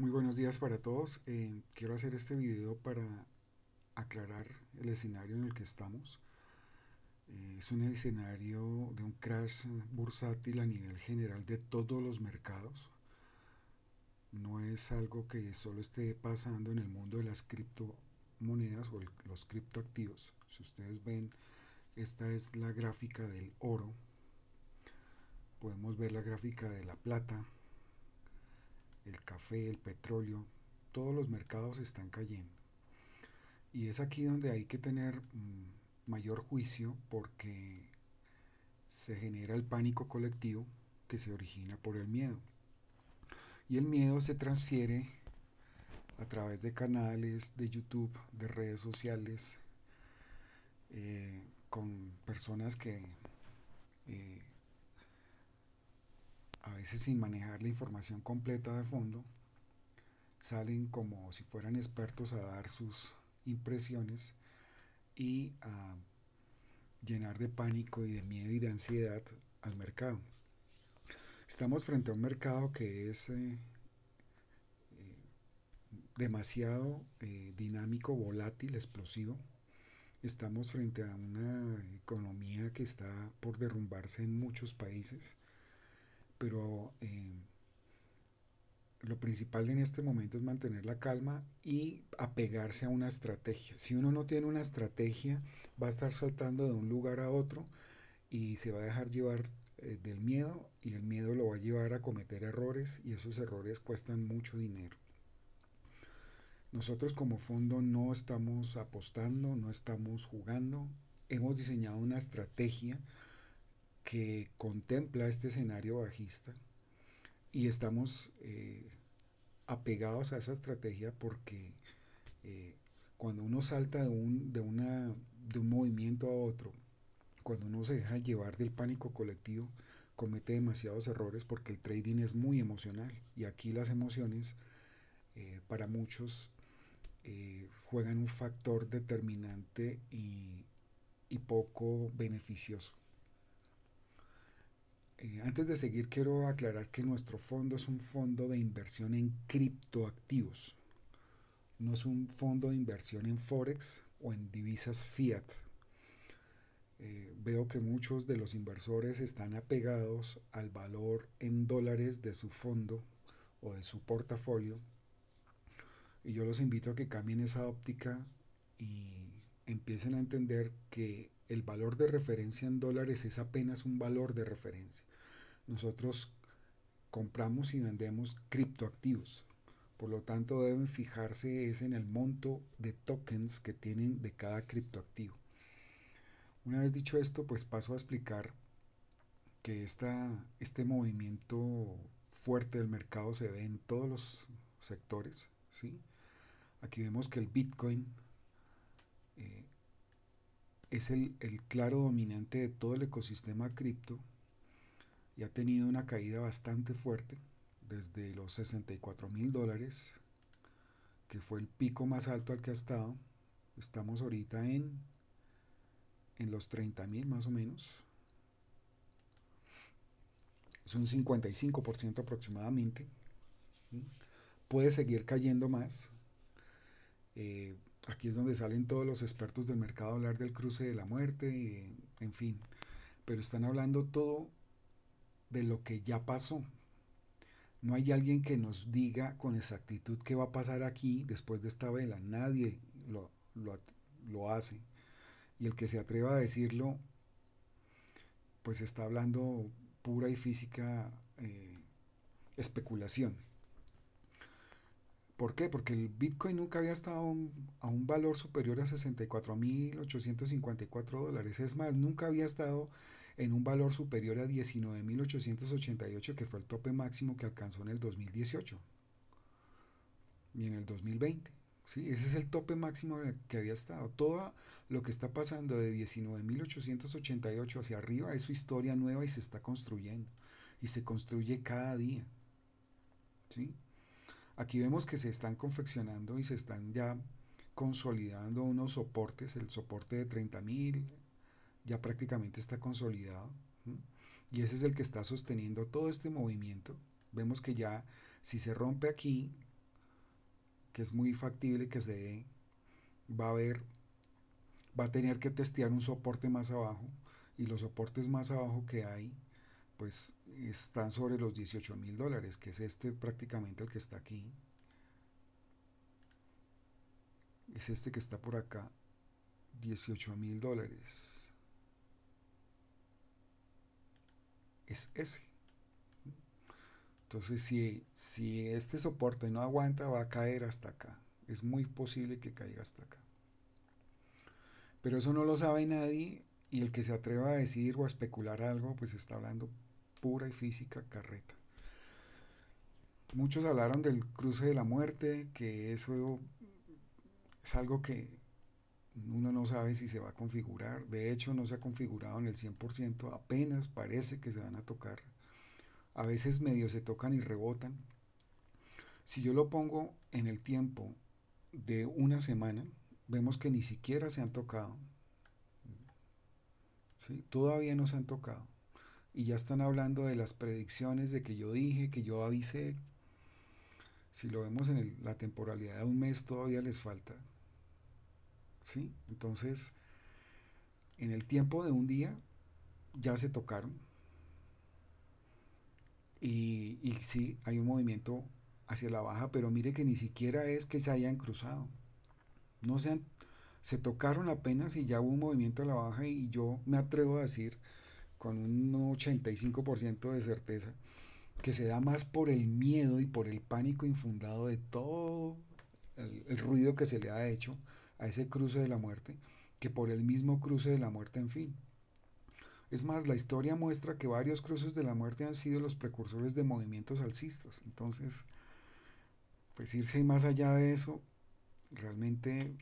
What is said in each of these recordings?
Muy buenos días para todos. Eh, quiero hacer este video para aclarar el escenario en el que estamos. Eh, es un escenario de un crash bursátil a nivel general de todos los mercados. No es algo que solo esté pasando en el mundo de las criptomonedas o los criptoactivos. Si ustedes ven, esta es la gráfica del oro. Podemos ver la gráfica de la plata, el café, el petróleo, todos los mercados están cayendo. Y es aquí donde hay que tener mm, mayor juicio porque se genera el pánico colectivo que se origina por el miedo. Y el miedo se transfiere a través de canales de YouTube, de redes sociales, eh, con personas que eh, a veces sin manejar la información completa de fondo, salen como si fueran expertos a dar sus impresiones y a llenar de pánico y de miedo y de ansiedad al mercado. Estamos frente a un mercado que es eh, eh, demasiado eh, dinámico, volátil, explosivo. Estamos frente a una economía que está por derrumbarse en muchos países pero eh, lo principal en este momento es mantener la calma y apegarse a una estrategia. Si uno no tiene una estrategia, va a estar saltando de un lugar a otro y se va a dejar llevar eh, del miedo y el miedo lo va a llevar a cometer errores y esos errores cuestan mucho dinero. Nosotros como fondo no estamos apostando, no estamos jugando, hemos diseñado una estrategia que contempla este escenario bajista y estamos eh, apegados a esa estrategia porque eh, cuando uno salta de un, de, una, de un movimiento a otro, cuando uno se deja llevar del pánico colectivo, comete demasiados errores porque el trading es muy emocional y aquí las emociones eh, para muchos juegan un factor determinante y, poco beneficioso. Eh, antes de seguir, quiero aclarar que nuestro fondo es un fondo de inversión en criptoactivos. No es un fondo de inversión en Forex o en divisas fiat. Eh, veo que muchos de los inversores están apegados al valor en dólares de su fondo o de su portafolio. Y yo los invito a que cambien esa óptica y empiecen a entender que el valor de referencia en dólares es apenas un valor de referencia. Nosotros compramos y vendemos criptoactivos. Por lo tanto, deben fijarse es en el monto de tokens que tienen de cada criptoactivo. Una vez dicho esto, pues paso a explicar que esta, este movimiento fuerte del mercado se ve en todos los sectores. ¿sí? Aquí vemos que el Bitcoin eh, es el, claro dominante de todo el ecosistema cripto y ha tenido una caída bastante fuerte desde los 64 mil dólares, que fue el pico más alto al que ha estado. Estamos ahorita en, en los 30 mil más o menos. Es un 55% aproximadamente. Puede seguir cayendo más. Eh, Aquí es donde salen todos los expertos del mercado a hablar del cruce de la muerte, y, en fin. Pero están hablando todo de lo que ya pasó. No hay alguien que nos diga con exactitud qué va a pasar aquí después de esta vela. Nadie lo, hace. Y el que se atreva a decirlo, pues está hablando pura y física eh, especulación. ¿Por qué? Porque el Bitcoin nunca había estado a un valor superior a 64.854 dólares. Es más, nunca había estado en un valor superior a 19.888, que fue el tope máximo que alcanzó en el 2018 y en el 2020. ¿sí? Ese es el tope máximo que había estado. Todo lo que está pasando de 19.888 hacia arriba es su historia nueva y se está construyendo. Y se construye cada día. ¿sí? Aquí vemos que se están confeccionando y se están ya consolidando unos soportes, el soporte de 30.000 ya prácticamente está consolidado y ese es el que está sosteniendo todo este movimiento. Vemos que ya si se rompe aquí, que es muy factible que se dé, va a haber, va a tener que testear un soporte más abajo y los soportes más abajo que hay pues están sobre los 18 mil dólares, que es este prácticamente el que está aquí. Es este que está por acá, 18 mil dólares. Es ese. Entonces, si, si este soporte no aguanta, va a caer hasta acá. Es muy posible que caiga hasta acá. Pero eso no lo sabe nadie y el que se atreva a decir o a especular algo, pues está hablando pura y física carreta. Muchos hablaron del cruce de la muerte, que eso es algo que uno no sabe si se va a configurar. De hecho, no se ha configurado en el 100%, apenas parece que se van a tocar. A veces medio se tocan y rebotan. Si yo lo pongo en el tiempo de una semana, vemos que ni siquiera se han tocado. Todavía no se han tocado y ya están hablando de las predicciones de que yo dije, que yo avisé. Si lo vemos en la temporalidad de un mes, todavía les falta. ¿Sí? Entonces, en el tiempo de un día, ya se tocaron. Y, y sí, hay un movimiento hacia la baja, pero mire que ni siquiera es que se hayan cruzado. No han se tocaron apenas y ya hubo un movimiento a la baja y yo me atrevo a decir con un 85% de certeza, que se da más por el miedo y por el pánico infundado de todo el, ruido que se le ha hecho a ese cruce de la muerte, que por el mismo cruce de la muerte en fin. Es más, la historia muestra que varios cruces de la muerte han sido los precursores de movimientos alcistas. Entonces, pues irse más allá de eso realmente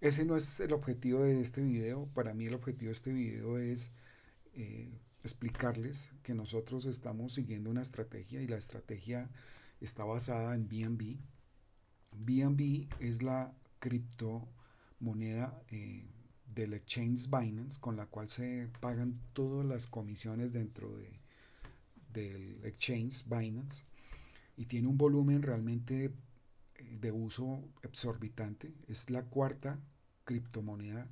ese no es el objetivo de este video. Para mí el objetivo de este video es eh, explicarles que nosotros estamos siguiendo una estrategia y la estrategia está basada en BNB. BNB es la criptomoneda eh, del exchange Binance con la cual se pagan todas las comisiones dentro de, del exchange Binance y tiene un volumen realmente de uso exorbitante. Es la cuarta criptomoneda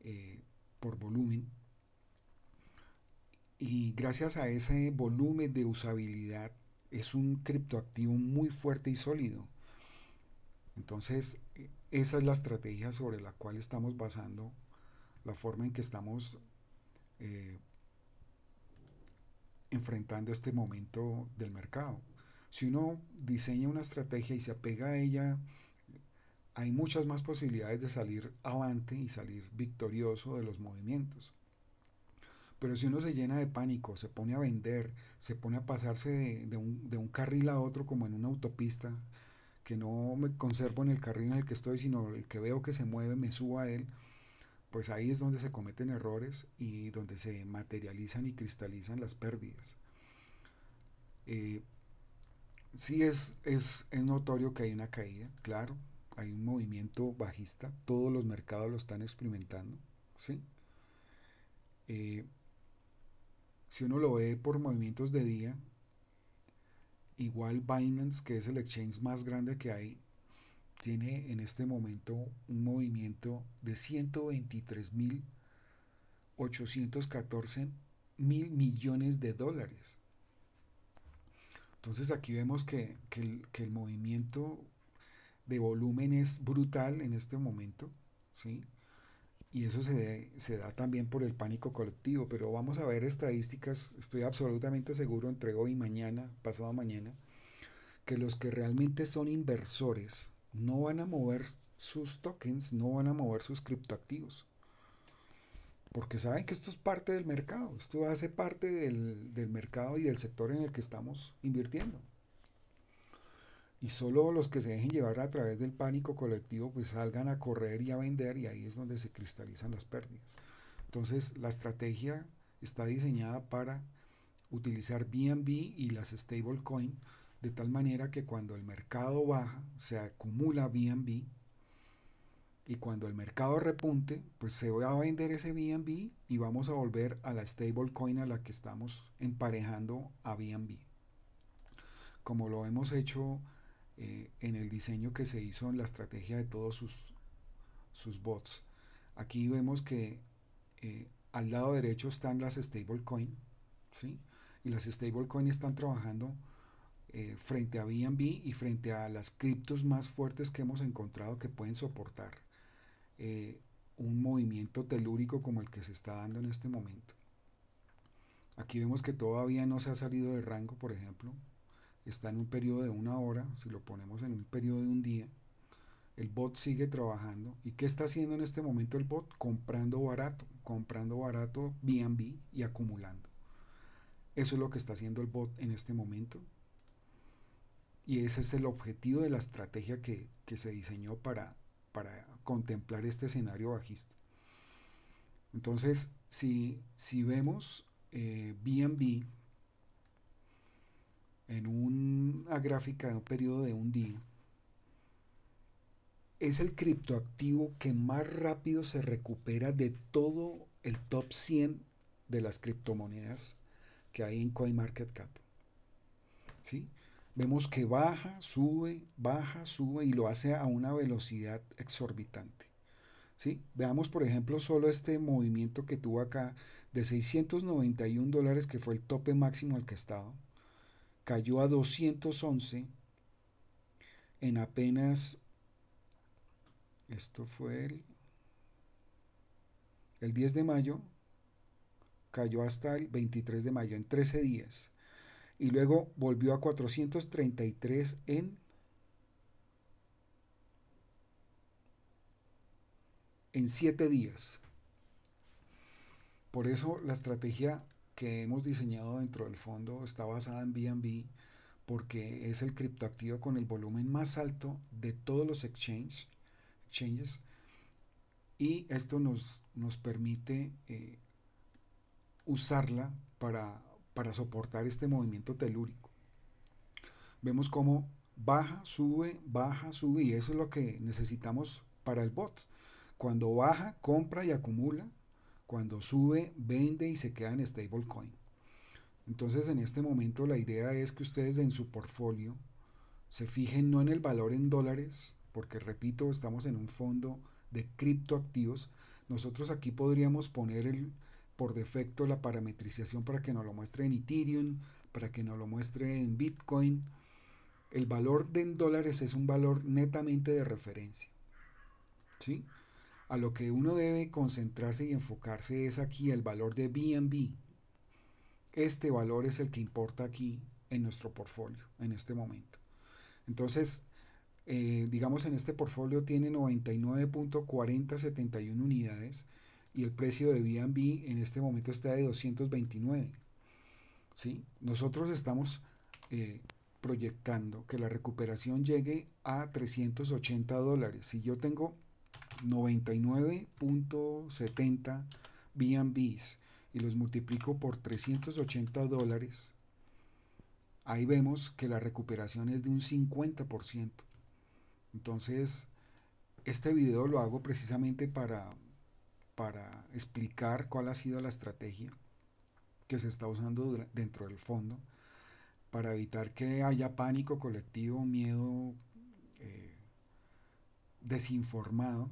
eh, por volumen. Y gracias a ese volumen de usabilidad es un criptoactivo muy fuerte y sólido. Entonces, esa es la estrategia sobre la cual estamos basando la forma en que estamos eh, enfrentando este momento del mercado. Si uno diseña una estrategia y se apega a ella, hay muchas más posibilidades de salir avante y salir victorioso de los movimientos. Pero si uno se llena de pánico, se pone a vender, se pone a pasarse de, un, carril a otro como en una autopista, que no me conservo en el carril en el que estoy, sino el que veo que se mueve, me subo a él, pues ahí es donde se cometen errores y donde se materializan y cristalizan las pérdidas. Eh, sí es, es, notorio que hay una caída, claro, hay un movimiento bajista, todos los mercados lo están experimentando, eh, si uno lo ve por movimientos de día, igual Binance, que es el exchange más grande que hay, tiene en este momento un movimiento de 123.814.000 mil millones de dólares. Entonces aquí vemos que, el, movimiento de volumen es brutal en este momento, ¿sí? Y eso se, se da también por el pánico colectivo, pero vamos a ver estadísticas, estoy absolutamente seguro entre hoy y mañana, pasado mañana, que los que realmente son inversores no van a mover sus tokens, no van a mover sus criptoactivos porque saben que esto es parte del mercado, esto hace parte del, del, mercado y del sector en el que estamos invirtiendo. Y solo los que se dejen llevar a través del pánico colectivo, pues salgan a correr y a vender y ahí es donde se cristalizan las pérdidas. Entonces la estrategia está diseñada para utilizar BNB y las stablecoin de tal manera que cuando el mercado baja, se acumula BNB y cuando el mercado repunte, pues se va a vender ese BNB y vamos a volver a la stablecoin a la que estamos emparejando a BNB. Como lo hemos hecho eh, en el diseño que se hizo en la estrategia de todos sus, sus bots. Aquí vemos que eh, al lado derecho están las stablecoin, ¿sí? y las stablecoin están trabajando eh, frente a BNB y frente a las criptos más fuertes que hemos encontrado que pueden soportar eh, un movimiento telúrico como el que se está dando en este momento. Aquí vemos que todavía no se ha salido de rango, por ejemplo. Está en un periodo de una hora, si lo ponemos en un periodo de un día. El bot sigue trabajando. ¿Y qué está haciendo en este momento el bot? Comprando barato, comprando barato BNB y acumulando. Eso es lo que está haciendo el bot en este momento. Y ese es el objetivo de la estrategia que se diseñó para para contemplar este escenario bajista. Entonces, si, si vemos BNB eh, en una gráfica de un periodo de un día, es el criptoactivo que más rápido se recupera de todo el top 100 de las criptomonedas que hay en CoinMarketCap. ¿Sí? Vemos que baja, sube, baja, sube y lo hace a una velocidad exorbitante. ¿sí? Veamos, por ejemplo, solo este movimiento que tuvo acá de 691 dólares, que fue el tope máximo al que ha estado, cayó a 211 en apenas, esto fue el, el 10 de mayo, cayó hasta el 23 de mayo, en 13 días y luego volvió a 433 en, en siete días. Por eso la estrategia que hemos diseñado dentro del fondo está basada en BNB porque es el criptoactivo con el volumen más alto de todos los exchanges y esto nos, nos permite eh, usarla para para soportar este movimiento telúrico. Vemos cómo baja, sube, baja, sube y eso es lo que necesitamos para el bot. Cuando baja, compra y acumula. Cuando sube, vende y se queda en stablecoin. Entonces en este momento la idea es que ustedes en su portfolio se fijen no en el valor en dólares, porque repito, estamos en un fondo de criptoactivos. Nosotros aquí podríamos poner el, por defecto la parametrización para que nos lo muestre en Ethereum, para que nos lo muestre en Bitcoin. El valor de en dólares es un valor netamente de referencia. ¿Sí? A lo que uno debe concentrarse y enfocarse es aquí el valor de BNB. Este valor es el que importa aquí en nuestro portfolio en este momento. Entonces, eh, digamos en este portfolio tiene 99.4071 unidades y el precio de BNB en este momento está de 229. ¿sí? Nosotros estamos eh, proyectando que la recuperación llegue a 380 dólares. Si yo tengo 99.70 BNBs y los multiplico por 380 dólares, ahí vemos que la recuperación es de un 50%. Entonces, este video lo hago precisamente para para explicar cuál ha sido la estrategia que se está usando dentro del fondo para evitar que haya pánico colectivo, miedo eh, desinformado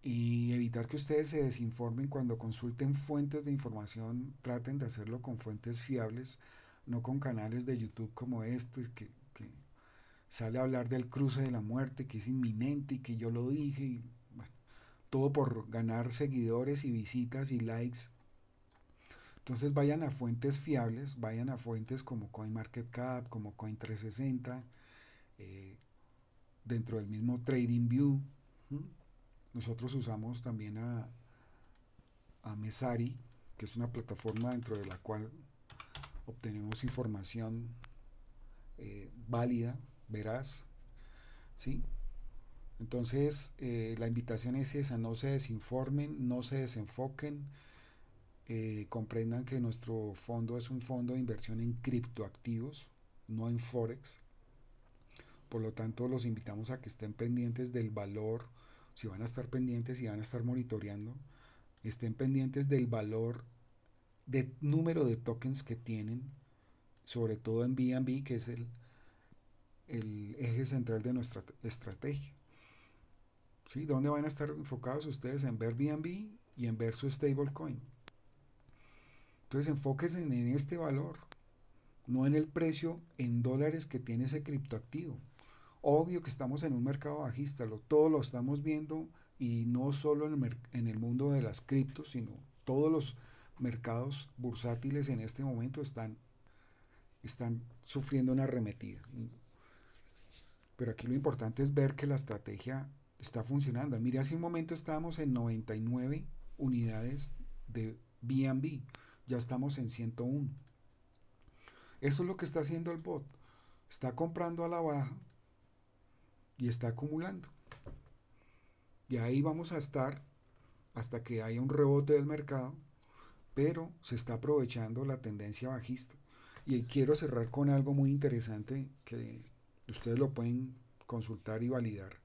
y evitar que ustedes se desinformen cuando consulten fuentes de información, traten de hacerlo con fuentes fiables, no con canales de YouTube como este, que, sale a hablar del cruce de la muerte, que es inminente y que yo lo dije. Y todo por ganar seguidores y visitas y likes. Entonces vayan a fuentes fiables, vayan a fuentes como CoinMarketCap, como Coin360, eh, dentro del mismo TradingView. Nosotros usamos también a, a Mesari, que es una plataforma dentro de la cual obtenemos información eh, válida, veraz, ¿sí? Entonces, eh, la invitación es esa, no se desinformen, no se desenfoquen, eh, comprendan que nuestro fondo es un fondo de inversión en criptoactivos, no en forex. Por lo tanto, los invitamos a que estén pendientes del valor, si van a estar pendientes y van a estar monitoreando, estén pendientes del valor, del número de tokens que tienen, sobre todo en BNB, que es el, el eje central de nuestra estrategia. ¿Dónde van a estar enfocados ustedes? En ver BNB y en ver su stablecoin. Entonces enfóquense en este valor, no en el precio en dólares que tiene ese criptoactivo. Obvio que estamos en un mercado bajista, lo, todo lo estamos viendo y no solo en el, mundo de las criptos, sino todos los mercados bursátiles en este momento están, están sufriendo una arremetida. Pero aquí lo importante es ver que la estrategia está funcionando. Mire, hace un momento estábamos en 99 unidades de BNB, ya estamos en 101. Eso es lo que está haciendo el bot. Está comprando a la baja y está acumulando. Y ahí vamos a estar hasta que haya un rebote del mercado, pero se está aprovechando la tendencia bajista. Y quiero cerrar con algo muy interesante que ustedes lo pueden consultar y validar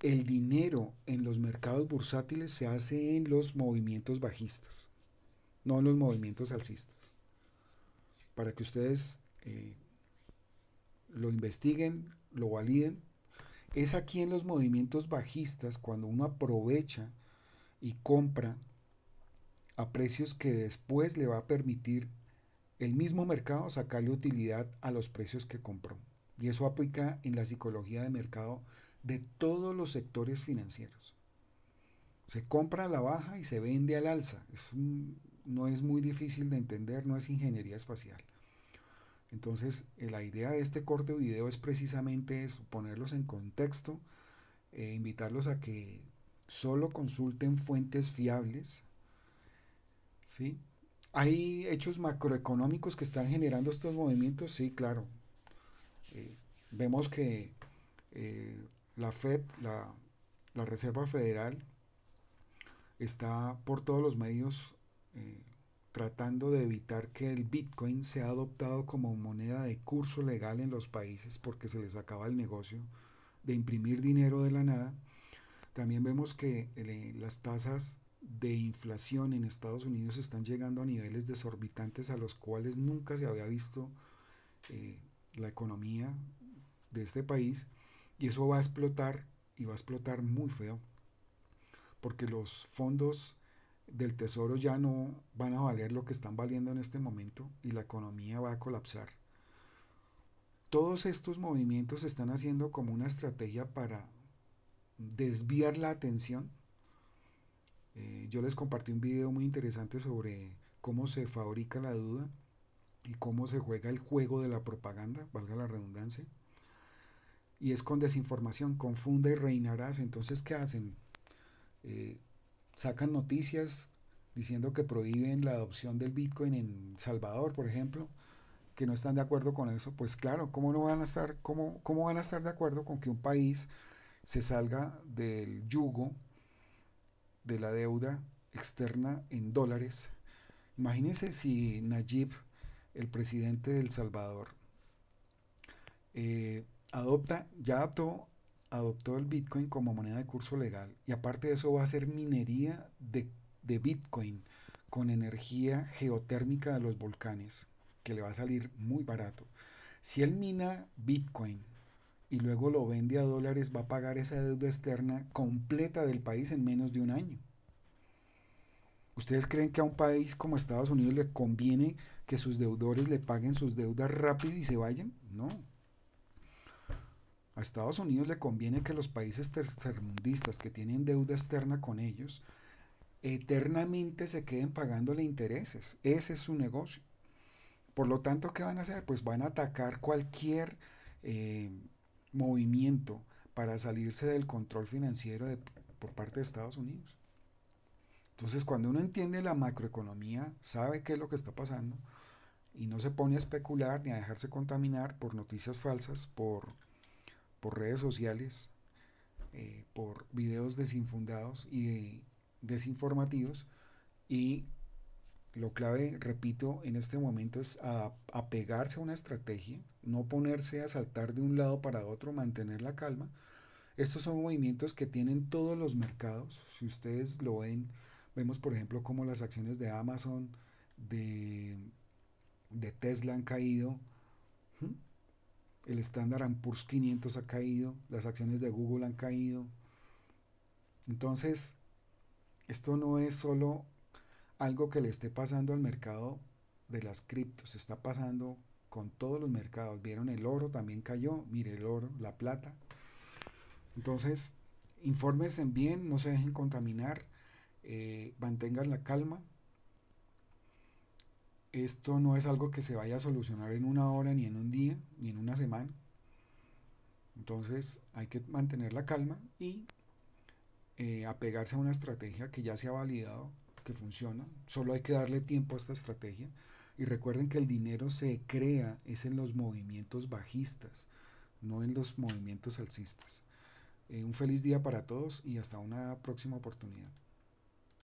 el dinero en los mercados bursátiles se hace en los movimientos bajistas, no en los movimientos alcistas. Para que ustedes eh, lo investiguen, lo validen, es aquí en los movimientos bajistas cuando uno aprovecha y compra a precios que después le va a permitir el mismo mercado sacarle utilidad a los precios que compró. Y eso aplica en la psicología de mercado de todos los sectores financieros. Se compra a la baja y se vende al alza. no es muy difícil de entender, no es ingeniería espacial. Entonces, eh, la idea de este corte video es precisamente eso, ponerlos en contexto, e invitarlos a que solo consulten fuentes fiables. ¿sí? ¿Hay hechos macroeconómicos que están generando estos movimientos? Sí, claro. Eh, vemos que la Fed, la, Reserva Federal, está por todos los medios eh, tratando de evitar que el Bitcoin sea adoptado como moneda de curso legal en los países porque se les acaba el negocio de imprimir dinero de la nada. También vemos que eh, las tasas de inflación en Estados Unidos están llegando a niveles desorbitantes a los cuales nunca se había visto eh, la economía de este país y eso va a explotar y va a explotar muy feo, porque los fondos del tesoro ya no van a valer lo que están valiendo en este momento y la economía va a colapsar. Todos estos movimientos se están haciendo como una estrategia para desviar la atención. Eh, yo les compartí un video muy interesante sobre cómo se fabrica la duda y cómo se juega el juego de la propaganda, valga la redundancia y es con desinformación, confunde y reinarás. Entonces, ¿qué hacen? Eh, sacan noticias diciendo que prohíben la adopción del Bitcoin en Salvador, por ejemplo, que no están de acuerdo con eso. Pues claro, ¿cómo, no van, a estar, cómo, cómo van a estar de acuerdo con que un país se salga del yugo de la deuda externa en dólares? Imagínense si Nayib, el presidente del Salvador, eh, adopta, ya adoptó, el Bitcoin como moneda de curso legal y aparte de eso va a hacer minería de, de Bitcoin con energía geotérmica de los volcanes, que le va a salir muy barato. Si él mina Bitcoin y luego lo vende a dólares, va a pagar esa deuda externa completa del país en menos de un año. ¿Ustedes creen que a un país como Estados Unidos le conviene que sus deudores le paguen sus deudas rápido y se vayan? No. A Estados Unidos le conviene que los países tercermundistas que tienen deuda externa con ellos eternamente se queden pagándole intereses. Ese es su negocio. Por lo tanto, ¿qué van a hacer? Pues van a atacar cualquier eh, movimiento para salirse del control financiero por parte de Estados Unidos. Entonces, cuando uno entiende la macroeconomía, sabe qué es lo que está pasando y no se pone a especular ni a dejarse contaminar por noticias falsas, por por redes sociales, eh, por videos desinfundados y desinformativos. Y lo clave, repito, en este momento es apegarse a, una estrategia, no ponerse a saltar de un lado para otro, mantener la calma. Estos son movimientos que tienen todos los mercados. Si ustedes lo ven, vemos por ejemplo cómo las acciones de Amazon, de, Tesla han caído el estándar Poor's 500 ha caído, las acciones de Google han caído. Entonces, esto no es solo algo que le esté pasando al mercado de las criptos, está pasando con todos los mercados. Vieron el oro también cayó, mire el oro, la plata. Entonces, infórmense bien, no se dejen contaminar, eh, mantengan la calma, esto no es algo que se vaya a solucionar en una hora, ni en un día, ni en una semana. Entonces hay que mantener la calma y eh, apegarse a una estrategia que ya se ha validado, que funciona. Solo hay que darle tiempo a esta estrategia. Y recuerden que el dinero se crea es en los movimientos bajistas, no en los movimientos alcistas. Eh, un feliz día para todos y hasta una próxima oportunidad.